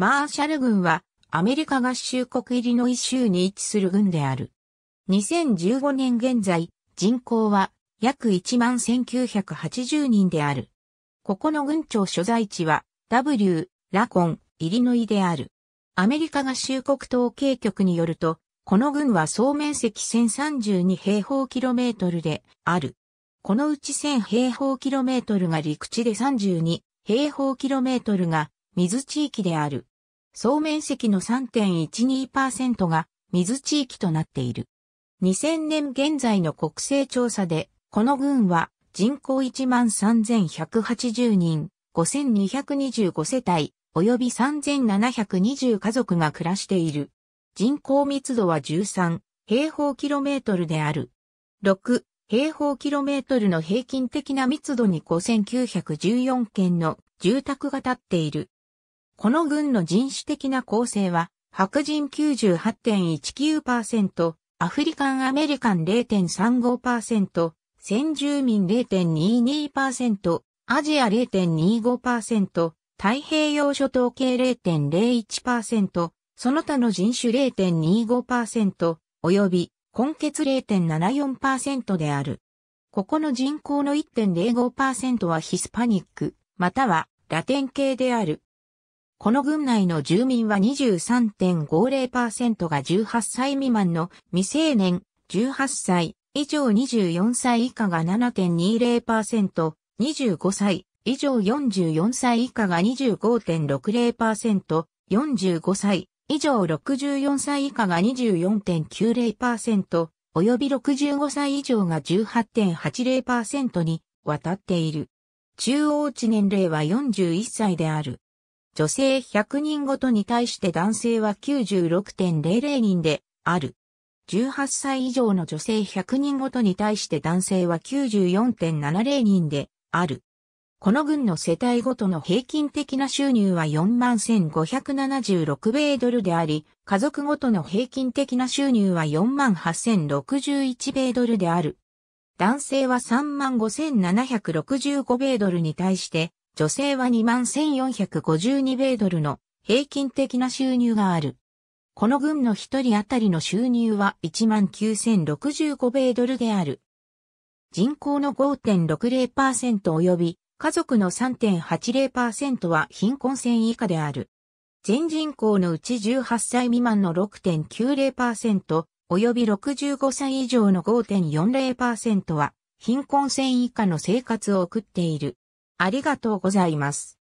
マーシャル軍はアメリカ合衆国イリノイ州に位置する軍である。2015年現在、人口は約1万1980人である。ここの軍庁所在地は W、ラコン、イリノイである。アメリカ合衆国統計局によると、この軍は総面積1032平方キロメートルである。このうち1000平方キロメートルが陸地で32平方キロメートルが水地域である。総面積の3.12%が水地域となっている。2000年現在の国勢調査で、この群は人口13,180人、5,225世帯、及び3,720家族が暮らしている。人口密度は13平方キロメートルである。6平方キロメートルの平均的な密度に5,914件の住宅が建っている。この軍の人種的な構成は、白人98.19%、アフリカンアメリカン0.35%、先住民0.22%、アジア0.25%、太平洋諸島系0.01%、その他の人種0.25%、及び、根血0.74%である。ここの人口の1.05%はヒスパニック、またはラテン系である。この郡内の住民は23.50%が18歳未満の未成年、18歳以上24歳以下が7.20%、25歳以上44歳以下が25.60%、45歳以上64歳以下が24.90%、及び65歳以上が18.80%に渡っている。中央値年齢は41歳である。女性100人ごとに対して男性は96.00人である。18歳以上の女性100人ごとに対して男性は94.70人である。この軍の世帯ごとの平均的な収入は41,576米ドルであり、家族ごとの平均的な収入は48,061米ドルである。男性は35,765米ドルに対して、女性は21,452米ドルの平均的な収入がある。この軍の一人当たりの収入は19,065米ドルである。人口の5.60%及び家族の3.80%は貧困線以下である。全人口のうち18歳未満の6.90%及び65歳以上の5.40%は貧困線以下の生活を送っている。ありがとうございます。